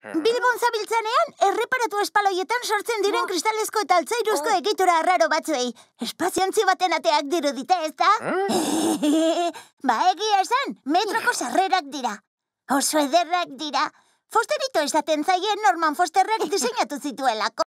Bilbon zabiltzanean, erreparatu espaloietan sortzen diren oh. kristalezko eta altzairuzko oh. egitura arraro batzuei. Espaziontzi baten ateak dirudite, ez da? Eh? ba, egia esan, metroko sarrerak dira. Oso ederrak dira. Fosterito esaten zaien Norman Fosterrek diseinatu zituelako.